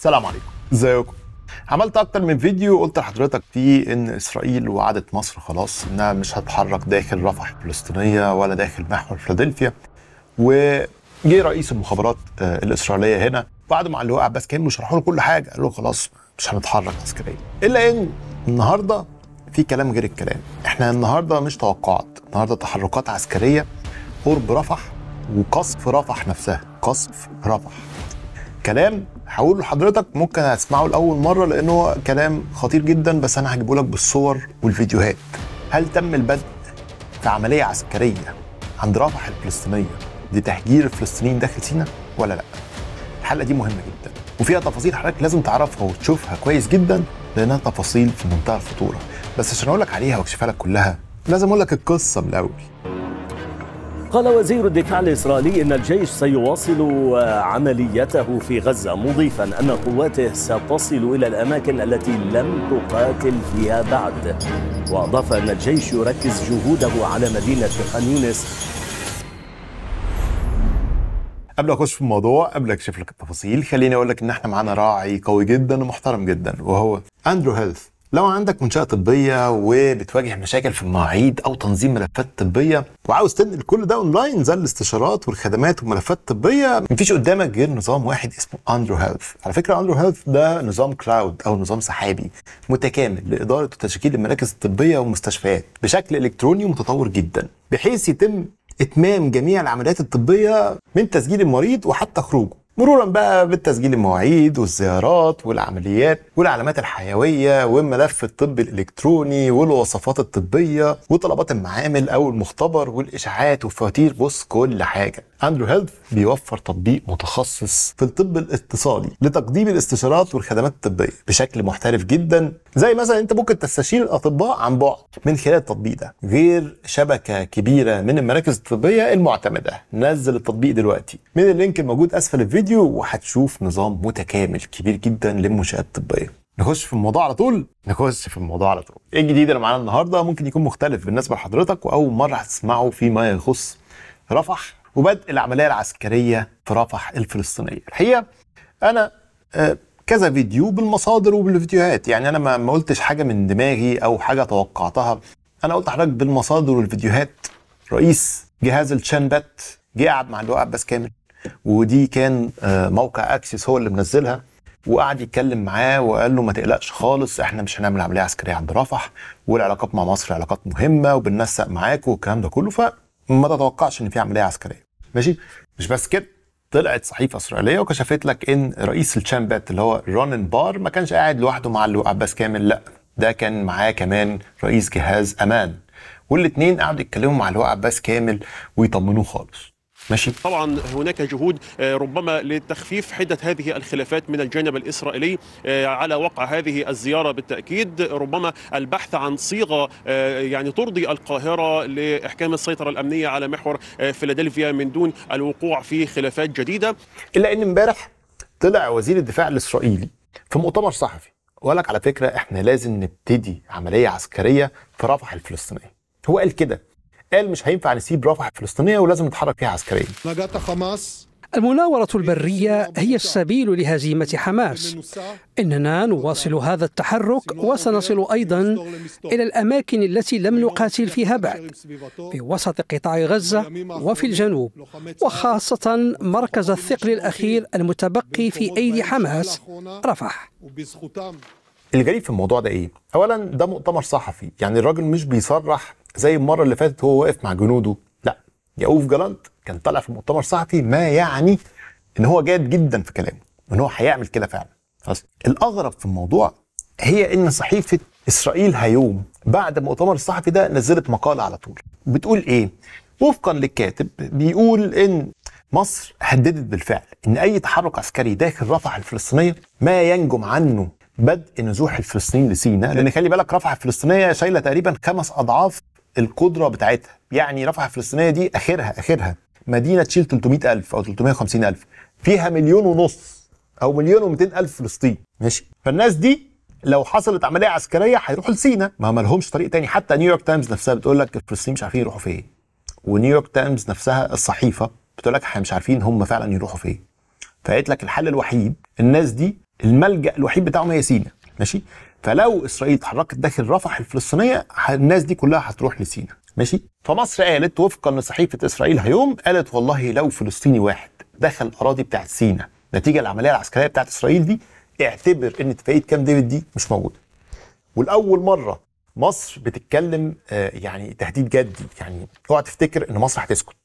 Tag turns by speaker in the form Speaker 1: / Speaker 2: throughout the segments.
Speaker 1: السلام عليكم ازيكم عملت اكتر من فيديو قلت لحضرتك فيه ان اسرائيل وعدت مصر خلاص انها مش هتحرك داخل رفح الفلسطينيه ولا داخل محور فيلادلفيا وجه رئيس المخابرات آه، الاسرائيليه هنا بعد ما علقوا عباس كان شرحوا له كل حاجه قال له خلاص مش هنتحرك عسكريا الا ان النهارده في كلام غير الكلام احنا النهارده مش توقعات النهارده تحركات عسكريه قرب رفح وقصف رفح نفسها قصف رفح كلام هقول لحضرتك ممكن هتسمعه لاول مره لانه كلام خطير جدا بس انا هجيبه لك بالصور والفيديوهات هل تم البدء في عمليه عسكريه عند رفح الفلسطينيه لتهجير الفلسطينيين داخل سينا ولا لا الحلقه دي مهمه جدا وفيها تفاصيل حضرتك لازم تعرفها وتشوفها كويس جدا لانها تفاصيل في منتهى الخطوره بس عشان اقول لك عليها واكشفها لك كلها لازم اقول لك القصه من الاول قال وزير الدفاع الإسرائيلي إن الجيش سيواصل عمليته في غزة مضيفا أن قواته ستصل إلى الأماكن التي لم تقاتل فيها بعد وأضاف أن الجيش يركز جهوده على مدينة خان يونس قبل اخش في الموضوع قبل اكشف لك التفاصيل خليني اقول لك ان احنا معانا راعي قوي جدا ومحترم جدا وهو اندرو هيلث لو عندك منشأة طبية وبتواجه مشاكل في المواعيد أو تنظيم ملفات طبية وعاوز تنقل كل ده أونلاين زي الاستشارات والخدمات والملفات الطبية مفيش قدامك غير نظام واحد اسمه أندرو هيلث على فكرة أندرو هيلث ده نظام كلاود أو نظام سحابي متكامل لإدارة وتشكيل المراكز الطبية والمستشفيات بشكل إلكتروني ومتطور جدا بحيث يتم إتمام جميع العمليات الطبية من تسجيل المريض وحتى خروجه مرورا بقى بالتسجيل المواعيد والزيارات والعمليات والعلامات الحيويه والملف الطبي الالكتروني والوصفات الطبيه وطلبات المعامل او المختبر والاشاعات وفواتير بص كل حاجه اندرو هيلث بيوفر تطبيق متخصص في الطب الاتصالي لتقديم الاستشارات والخدمات الطبيه بشكل محترف جدا زي مثلا انت ممكن تستشير الاطباء عن بعد من خلال التطبيق ده غير شبكه كبيره من المراكز الطبيه المعتمده نزل التطبيق دلوقتي من اللينك الموجود اسفل الفيديو وهتشوف نظام متكامل كبير جدا للمنشات الطبيه نخش في الموضوع على طول نخش في الموضوع على طول ايه الجديد اللي معانا النهارده ممكن يكون مختلف بالنسبه لحضرتك واول مره هتسمعه فيما يخص رفح وبدء العمليه العسكريه في رفح الفلسطينيه الحقيقه انا آه، كذا فيديو بالمصادر وبالفيديوهات يعني انا ما قلتش حاجه من دماغي او حاجه توقعتها انا قلت لحضرتك بالمصادر والفيديوهات رئيس جهاز الشنبت جه قعد مع اللواء عباس كامل ودي كان آه، موقع اكسس هو اللي منزلها وقعد يتكلم معاه وقال له ما تقلقش خالص احنا مش هنعمل عمليه عسكريه عند رفح والعلاقات مع مصر علاقات مهمه وبننسق معاك والكلام ده كله فما تتوقعش ان في عمليه عسكريه ماشي مش بس كده طلعت صحيفه اسرائيليه وكشفت لك ان رئيس الشامبات اللي هو رونن بار ما كانش قاعد لوحده مع اللواء عباس كامل لا ده كان معاه كمان رئيس جهاز امان والاثنين قعدوا يتكلموا مع اللواء عباس كامل ويطمنوه خالص ماشي طبعا هناك جهود آه، ربما لتخفيف حده هذه الخلافات من الجانب الاسرائيلي آه، على وقع هذه الزياره بالتاكيد ربما البحث عن صيغه آه، يعني ترضي القاهره لاحكام السيطره الامنيه على محور فيلادلفيا من دون الوقوع في خلافات جديده الا ان امبارح طلع وزير الدفاع الاسرائيلي في مؤتمر صحفي وقال لك على فكره احنا لازم نبتدي عمليه عسكريه في رفح الفلسطينيه هو قال كده قال مش هينفع نسيب رفح الفلسطينيه ولازم نتحرك فيها عسكريا نجاة حماس المناورة البرية هي السبيل لهزيمة حماس. إننا نواصل هذا التحرك وسنصل أيضا إلى الأماكن التي لم نقاتل فيها بعد في وسط قطاع غزة وفي الجنوب وخاصة مركز الثقل الأخير المتبقي في أيدي حماس رفح. الغريب في الموضوع ده إيه؟ أولا ده مؤتمر صحفي يعني الراجل مش بيصرح زي المره اللي فاتت هو واقف مع جنوده لا يعقوب جلانت كان طالع في مؤتمر صحفي ما يعني ان هو جاد جدا في كلامه وان هو هيعمل كده فعلا خلاص الاغرب في الموضوع هي ان صحيفه اسرائيل هيوم بعد المؤتمر الصحفي ده نزلت مقاله على طول بتقول ايه وفقا للكاتب بيقول ان مصر هددت بالفعل ان اي تحرك عسكري داخل رفح الفلسطينيه ما ينجم عنه بدء نزوح الفلسطينيين لسيناء لان خلي بالك رفح الفلسطينيه شايله تقريبا خمس اضعاف القدره بتاعتها يعني رفح الفلسطينيه دي اخرها اخرها مدينه تشيل 300000 او 350000 فيها مليون ونص او مليون و الف فلسطيني ماشي فالناس دي لو حصلت عمليه عسكريه هيروحوا لسينا ما هم لهمش طريق تاني حتى نيويورك تايمز نفسها بتقول لك الفلسطينيين مش عارفين يروحوا فين ونيويورك تايمز نفسها الصحيفه بتقول لك احنا مش عارفين هم فعلا يروحوا فين فقالت لك الحل الوحيد الناس دي الملجا الوحيد بتاعهم هي سينا ماشي فلو اسرائيل اتحركت داخل رفح الفلسطينيه الناس دي كلها هتروح لسينا ماشي فمصر قالت وفقا لصحيفه اسرائيل هيوم قالت والله لو فلسطيني واحد دخل الاراضي بتاعه سينا نتيجه العمليه العسكريه بتاعه اسرائيل دي اعتبر ان اتفاقيه كام ديفيد دي مش موجوده ولاول مره مصر بتتكلم آه، يعني تهديد جدي يعني اوعى تفتكر ان مصر هتسكت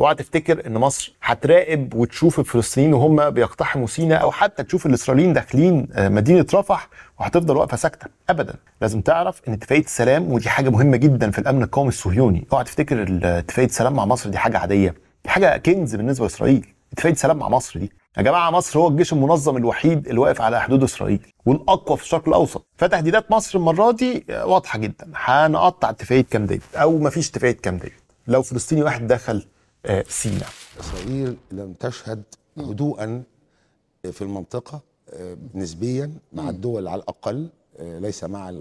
Speaker 1: اوعى تفتكر ان مصر هتراقب وتشوف الفلسطينيين وهم بيقتحموا سيناء او حتى تشوف الاسرائيليين داخلين آه، مدينه رفح وهتفضل واقفه ساكته ابدا لازم تعرف ان اتفاقيه السلام ودي حاجه مهمه جدا في الامن القومي الصهيوني اوعى تفتكر اتفاقيه السلام مع مصر دي حاجه عاديه دي حاجه كنز بالنسبه لاسرائيل اتفاقيه السلام مع مصر دي يا جماعه مصر هو الجيش المنظم الوحيد اللي واقف على حدود اسرائيل والاقوى في الشرق الاوسط فتهديدات مصر المره دي آه، واضحه جدا هنقطع اتفاقيه كام ديفيد او مفيش اتفاقيه كام لو فلسطيني واحد دخل آه، سيناء إسرائيل لم تشهد هدوءا في المنطقة آه، نسبيا مع الدول على الأقل آه، ليس مع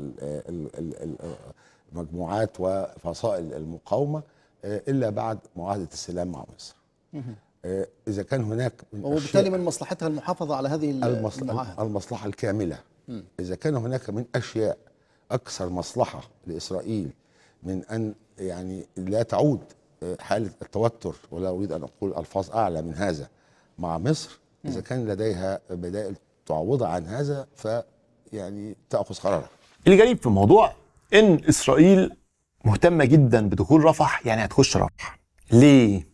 Speaker 1: المجموعات وفصائل المقاومة إلا بعد معاهدة السلام مع مصر إذا كان هناك وبالتالي من مصلحتها المحافظة على هذه المعاهدة المصلحة الكاملة إذا كان هناك من أشياء أكثر مصلحة لإسرائيل من أن يعني لا تعود حاله التوتر ولا اريد ان اقول الفاظ اعلى من هذا مع مصر اذا كان لديها بدائل تعوضها عن هذا فيعني تاخذ قرارها. الغريب في الموضوع ان اسرائيل مهتمه جدا بدخول رفح يعني هتخش رفح. ليه؟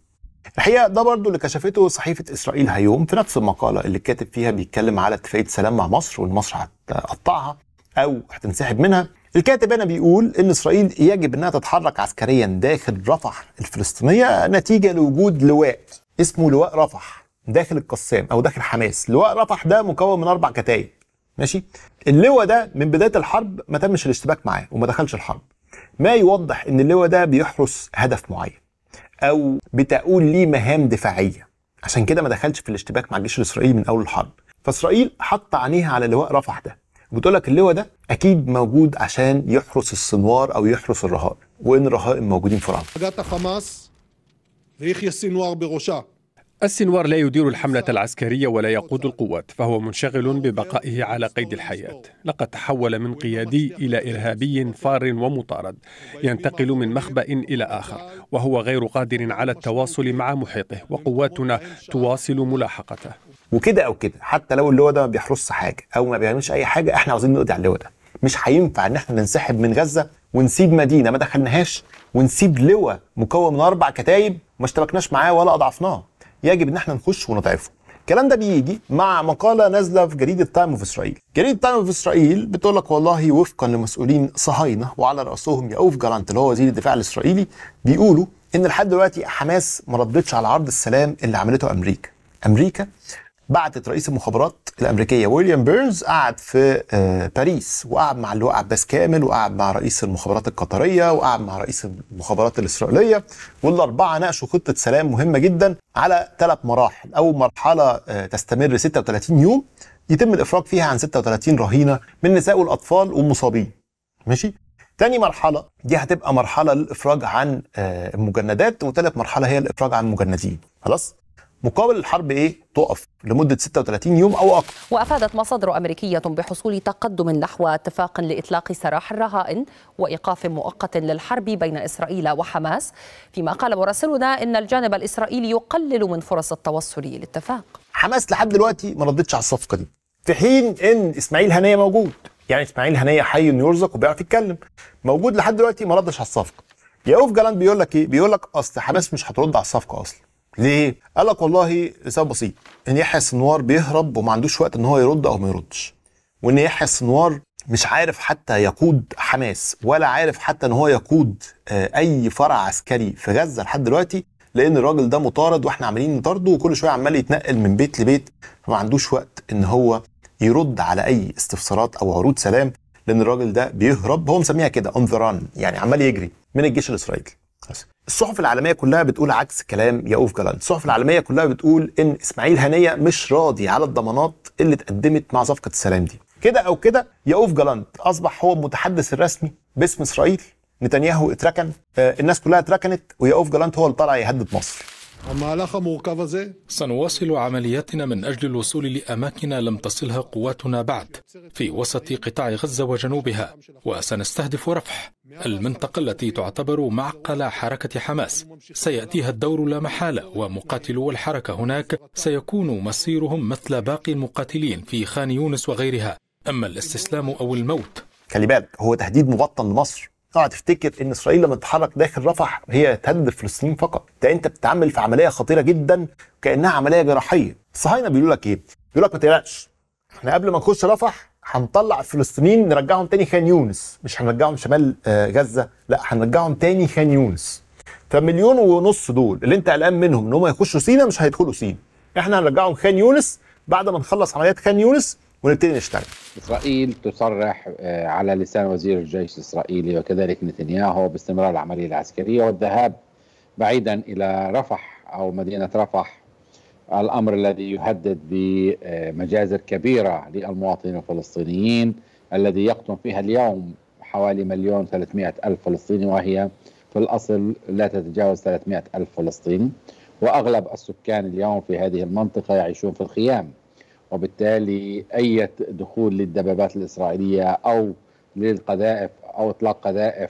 Speaker 1: الحقيقه ده برضو اللي كشفته صحيفه اسرائيل هيوم في نفس المقاله اللي كاتب فيها بيتكلم على اتفاقيه سلام مع مصر وان مصر هتقطعها او هتنسحب منها الكاتب هنا بيقول ان اسرائيل يجب انها تتحرك عسكريا داخل رفح الفلسطينيه نتيجه لوجود لواء اسمه لواء رفح داخل القسام او داخل حماس لواء رفح ده مكون من اربع كتائب ماشي اللواء ده من بدايه الحرب ما تمش الاشتباك معاه وما دخلش الحرب ما يوضح ان اللواء ده بيحرس هدف معين او بتقول ليه مهام دفاعيه عشان كده ما دخلش في الاشتباك مع الجيش الاسرائيلي من اول الحرب فاسرائيل حط عينيها على لواء رفح ده وبتقول لك اللواء ده اكيد موجود عشان يحرس السنوار او يحرس الرهائن وين الرهائن موجودين في العمق جات حماس السنوار بروشا السنوار لا يدير الحملة العسكرية ولا يقود القوات فهو منشغل ببقائه على قيد الحياة لقد تحول من قيادي إلى إرهابي فار ومطارد ينتقل من مخبأ إلى آخر وهو غير قادر على التواصل مع محيطه وقواتنا تواصل ملاحقته وكده او كده حتى لو اللواء ده ما بيحرسش حاجه او ما بيعملش اي حاجه احنا عاوزين نقضي على اللواء ده مش هينفع ان احنا ننسحب من غزه ونسيب مدينه ما دخلناهاش ونسيب لواء مكون من اربع كتايب ما اشتبكناش معاه ولا اضعفناه يجب ان احنا نخش ونضعفه الكلام ده بيجي مع مقالة نازلة في جريدة تايم اوف اسرائيل. جريدة تايم اوف اسرائيل بتقول لك والله وفقا لمسؤولين صهاينة وعلى رأسهم يعوف جالانت اللي هو وزير الدفاع الإسرائيلي بيقولوا إن لحد دلوقتي حماس ما ردتش على عرض السلام اللي عملته أمريكا. أمريكا بعتت رئيس المخابرات الامريكيه ويليام بيرنز قعد في آه، باريس وقعد مع اللواء عباس كامل وقعد مع رئيس المخابرات القطريه وقعد مع رئيس المخابرات الاسرائيليه والاربعه ناقشوا خطه سلام مهمه جدا على ثلاث مراحل اول مرحله آه، تستمر 36 يوم يتم الافراج فيها عن 36 رهينه من نساء والاطفال والمصابين ماشي تاني مرحله دي هتبقى مرحله للافراج عن آه، المجندات وثالث مرحله هي الافراج عن المجندين خلاص مقابل الحرب ايه تقف لمده 36 يوم او اقل وافادت مصادر امريكيه بحصول تقدم نحو اتفاق لاطلاق سراح الرهائن وايقاف مؤقت للحرب بين اسرائيل وحماس فيما قال مراسلنا ان الجانب الاسرائيلي يقلل من فرص التوصل للاتفاق حماس لحد دلوقتي ما ردتش على الصفقه دي في حين ان اسماعيل هنيه موجود يعني اسماعيل هنيه حي يرزق وبيعرف يتكلم موجود لحد دلوقتي ما ردش على الصفقه يا اوف جالاند بيقول لك ايه بيقول لك اصل حماس مش هترد على الصفقه اصلا ليه؟ قال لك والله لسبب بسيط ان يحيى السنوار بيهرب وما عندوش وقت ان هو يرد او ما يردش وان يحيى السنوار مش عارف حتى يقود حماس ولا عارف حتى ان هو يقود آه، اي فرع عسكري في غزه لحد دلوقتي لان الراجل ده مطارد واحنا عمالين نطارده وكل شويه عمال يتنقل من بيت لبيت فما عندوش وقت ان هو يرد على اي استفسارات او عروض سلام لان الراجل ده بيهرب هو مسميها كده اون ذا ران يعني عمال يجري من الجيش الاسرائيلي الصحف العالميه كلها بتقول عكس كلام يؤوف جالانت، الصحف العالميه كلها بتقول ان اسماعيل هنيه مش راضي على الضمانات اللي اتقدمت مع صفقه السلام دي. كده او كده يؤوف جلانت اصبح هو المتحدث الرسمي باسم اسرائيل، نتنياهو اتركن، آه، الناس كلها اتركنت ويؤوف جلانت هو اللي طالع يهدد مصر. سنواصل عملياتنا من أجل الوصول لأماكن لم تصلها قواتنا بعد في وسط قطاع غزة وجنوبها وسنستهدف رفح المنطقة التي تعتبر معقل حركة حماس سيأتيها الدور لا محالة ومقاتلو الحركة هناك سيكون مصيرهم مثل باقي المقاتلين في خان يونس وغيرها أما الاستسلام أو الموت خلي بالك هو تهديد مبطن لمصر قاعد تفتكر ان اسرائيل لما تتحرك داخل رفح هي تهدد فلسطين فقط ده انت بتتعامل في عمليه خطيره جدا كانها عمليه جراحيه الصهاينه بيقولوا لك ايه بيقول لك ما تقلقش احنا قبل ما نخش رفح هنطلع الفلسطينيين نرجعهم تاني خان يونس مش هنرجعهم شمال آه، غزه لا هنرجعهم تاني خان يونس فمليون ونص دول اللي انت قلقان منهم ان هم يخشوا سينا مش هيدخلوا سينا احنا هنرجعهم خان يونس بعد ما نخلص عمليات خان يونس ونبتدي نشتغل إسرائيل تصرح آه، على لسان وزير الجيش الإسرائيلي وكذلك نتنياهو باستمرار العملية العسكرية والذهاب بعيدا إلى رفح أو مدينة رفح الأمر الذي يهدد بمجازر كبيرة للمواطنين الفلسطينيين الذي يقطن فيها اليوم حوالي مليون ثلاثمائة ألف فلسطيني وهي في الأصل لا تتجاوز ثلاثمائة ألف فلسطيني وأغلب السكان اليوم في هذه المنطقة يعيشون في الخيام وبالتالي أي دخول للدبابات الإسرائيلية أو للقذائف أو إطلاق قذائف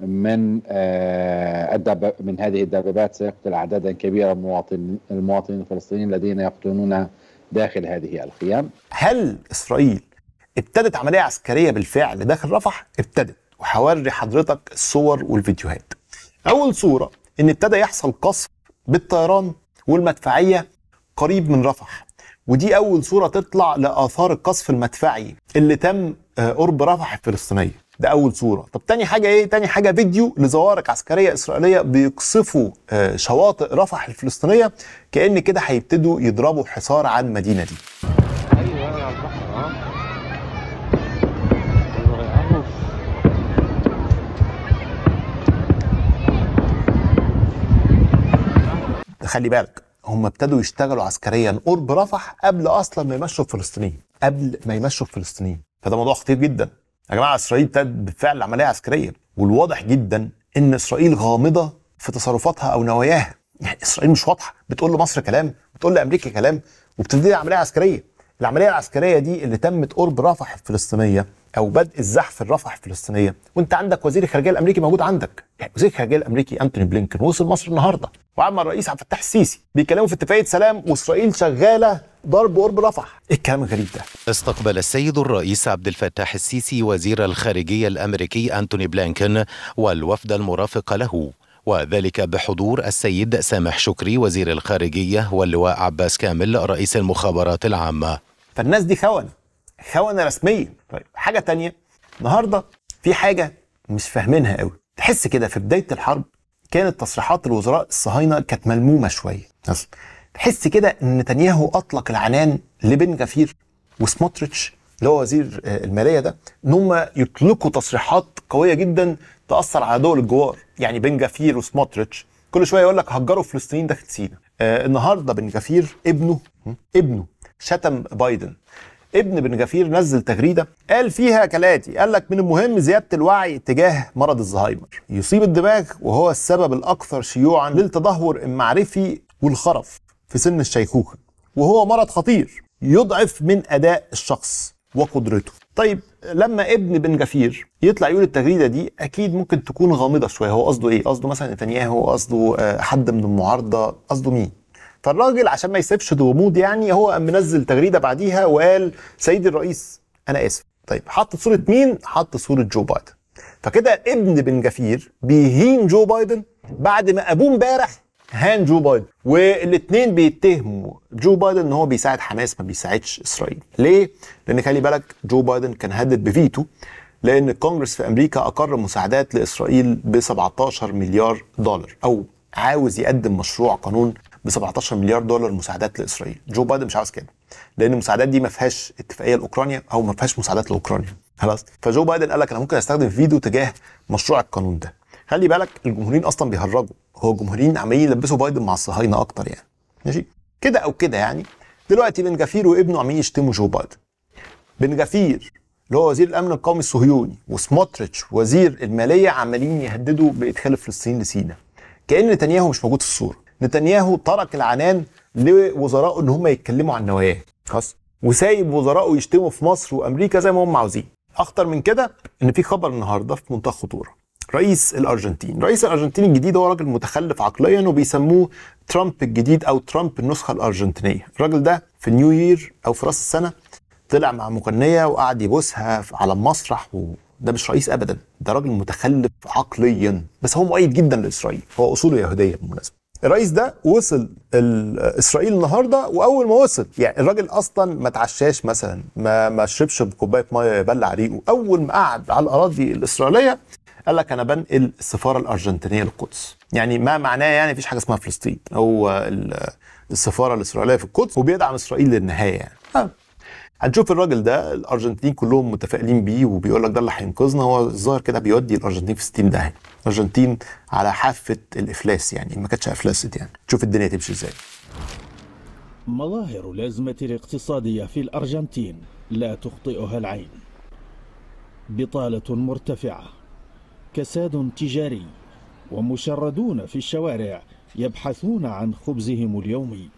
Speaker 1: من آه، من هذه الدبابات سيقتل أعدادا كبيرة من المواطنين, المواطنين الفلسطينيين الذين يقطنون داخل هذه الخيام هل إسرائيل ابتدت عملية عسكرية بالفعل داخل رفح؟ ابتدت وحوري حضرتك الصور والفيديوهات أول صورة إن ابتدى يحصل قصف بالطيران والمدفعية قريب من رفح ودي أول صورة تطلع لآثار القصف المدفعي اللي تم آه، قرب رفح الفلسطينية ده أول صورة طب تاني حاجة إيه؟ تاني حاجة فيديو لزوارق عسكرية إسرائيلية بيقصفوا آه، شواطئ رفح الفلسطينية كأن كده هيبتدوا يضربوا حصار على المدينة دي خلي بالك هم ابتدوا يشتغلوا عسكريا قرب رفح قبل اصلا ما يمشوا الفلسطينيين قبل ما يمشوا الفلسطينيين فده موضوع خطير جدا يا جماعه اسرائيل ابتدت بالفعل عمليه عسكريه والواضح جدا ان اسرائيل غامضه في تصرفاتها او نواياها يعني اسرائيل مش واضحه بتقول لمصر كلام بتقول لامريكا كلام وبتبتدي عمليه عسكريه العمليه العسكريه دي اللي تمت قرب رفح الفلسطينيه او بدء الزحف الرفح الفلسطينيه وانت عندك وزير الخارجيه الامريكي موجود عندك يعني وزير الخارجيه الامريكي انتوني بلينكن وصل مصر النهارده وعم الرئيس عبد الفتاح السيسي بيتكلموا في اتفاقيه سلام واسرائيل شغاله ضرب قرب رفح ايه الكلام الغريب ده استقبل السيد الرئيس عبد الفتاح السيسي وزير الخارجيه الامريكي انتوني بلينكن والوفد المرافق له وذلك بحضور السيد سامح شكري وزير الخارجيه واللواء عباس كامل رئيس المخابرات العامه فالناس دي خونه خونه رسميه طيب حاجه تانية النهارده في حاجه مش فاهمينها قوي تحس كده في بدايه الحرب كانت تصريحات الوزراء الصهاينه كانت ملمومه شويه تحس كده ان نتنياهو اطلق العنان لبن غفير وسموتريتش اللي هو وزير آه، الماليه ده ان هم يطلقوا تصريحات قويه جدا تاثر على دول الجوار يعني بن جفير وسموتريتش كل شويه يقول لك هجروا فلسطين داخل سينا آه النهارده بن جفير ابنه ابنه شتم بايدن ابن بن غفير نزل تغريده قال فيها كالاتي قال لك من المهم زياده الوعي تجاه مرض الزهايمر يصيب الدماغ وهو السبب الاكثر شيوعا للتدهور المعرفي والخرف في سن الشيخوخه وهو مرض خطير يضعف من اداء الشخص وقدرته طيب لما ابن بن جفير يطلع يقول التغريده دي اكيد ممكن تكون غامضه شويه هو قصده ايه قصده مثلا نتنياهو قصده آه، حد من المعارضه قصده مين فالراجل عشان ما يسيبش غموض يعني هو منزل تغريده بعديها وقال سيدي الرئيس انا اسف طيب حط صوره مين حط صوره جو بايدن فكده ابن بن جفير بيهين جو بايدن بعد ما ابوه امبارح هان جو بايدن والاثنين بيتهموا جو بايدن ان هو بيساعد حماس ما بيساعدش اسرائيل ليه لان خلي بالك جو بايدن كان هدد بفيتو لان الكونجرس في امريكا اقر مساعدات لاسرائيل ب 17 مليار دولار او عاوز يقدم مشروع قانون ب 17 مليار دولار مساعدات لاسرائيل جو بايدن مش عاوز كده لان المساعدات دي ما فيهاش اتفاقيه لاوكرانيا او ما فيهاش مساعدات لاوكرانيا خلاص فجو بايدن قال لك انا ممكن استخدم فيديو تجاه مشروع القانون ده خلي بالك الجمهوريين اصلا بيهرجوا هو الجمهوريين عمالين يلبسوا بايدن مع الصهاينه اكتر يعني ماشي كده او كده يعني دلوقتي بن جافير وابنه عمالين يشتموا جو بايدن بن جافير اللي هو وزير الامن القومي الصهيوني وسموتريتش وزير الماليه عمالين يهددوا بادخال فلسطين لسينا كان نتنياهو مش موجود في الصوره نتنياهو ترك العنان لوزرائه ان هم يتكلموا عن نواياه خلاص وسايب وزرائه يشتموا في مصر وامريكا زي ما هم عاوزين اخطر من كده ان في خبر النهارده في منتهى خطوره رئيس الارجنتين رئيس الارجنتين الجديد هو راجل متخلف عقليا وبيسموه ترامب الجديد او ترامب النسخه الارجنتينيه الراجل ده في نيو يير او في راس السنه طلع مع مغنيه وقعد يبوسها على المسرح وده مش رئيس ابدا ده راجل متخلف عقليا بس هو مؤيد جدا لاسرائيل هو اصوله يهوديه بالمناسبه الرئيس ده وصل اسرائيل النهارده واول ما وصل يعني الراجل اصلا ما تعشاش مثلا ما ما شربش بكوبايه ميه يبلع ريقه اول ما قعد على الاراضي الاسرائيليه قال لك انا بنقل السفاره الارجنتينيه للقدس يعني ما معناه يعني مفيش حاجه اسمها فلسطين هو السفاره الاسرائيليه في القدس وبيدعم اسرائيل للنهايه يعني آه. هنشوف الراجل ده الارجنتين كلهم متفائلين بيه وبيقول لك ده اللي هينقذنا هو الظاهر كده بيودي الارجنتين في 60 داهيه الارجنتين على حافه الافلاس يعني ما كانتش افلست يعني شوف الدنيا تمشي ازاي مظاهر الازمه الاقتصاديه في الارجنتين لا تخطئها العين بطاله مرتفعه كساد تجاري ومشردون في الشوارع يبحثون عن خبزهم اليومي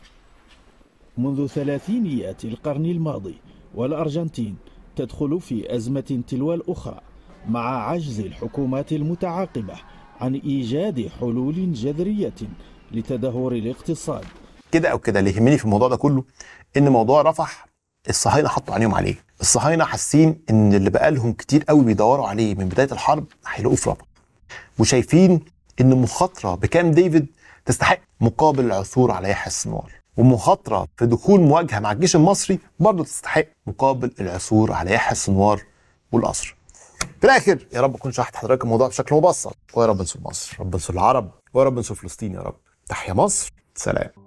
Speaker 1: منذ ثلاثينيات القرن الماضي والأرجنتين تدخل في أزمة تلو الأخرى مع عجز الحكومات المتعاقبة عن إيجاد حلول جذرية لتدهور الاقتصاد كده أو كده اللي يهمني في الموضوع ده كله إن موضوع رفح الصهاينة حطوا عينيهم عليه الصهاينة حاسين إن اللي بقالهم كتير قوي بيدوروا عليه من بداية الحرب هيلاقوه في رفح وشايفين إن مخاطرة بكام ديفيد تستحق مقابل العثور على يحيى السنوار ومخاطرة في دخول مواجهة مع الجيش المصري برضه تستحق مقابل العثور على يحيى السنوار والقصر. في الآخر يا رب أكون شرحت حضرتك الموضوع بشكل مبسط ويا رب انصر مصر، رب انصر العرب، ويا رب انصر فلسطين يا رب. تحيا مصر، سلام.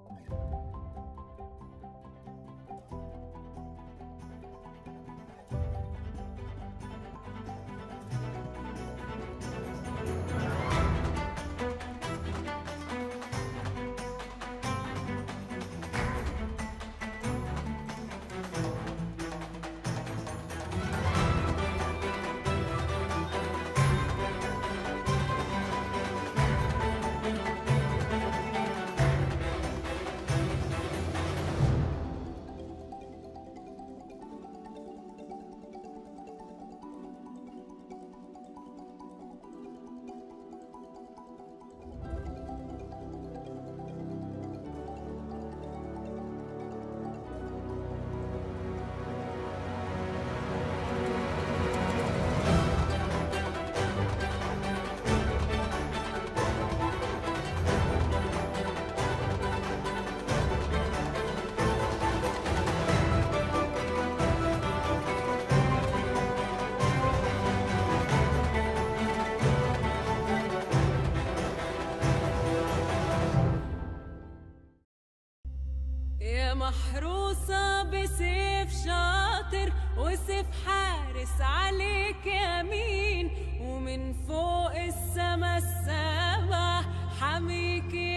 Speaker 1: بسيف شاطر وسيف حارس عليك يمين ومن فوق السما السبع حميكي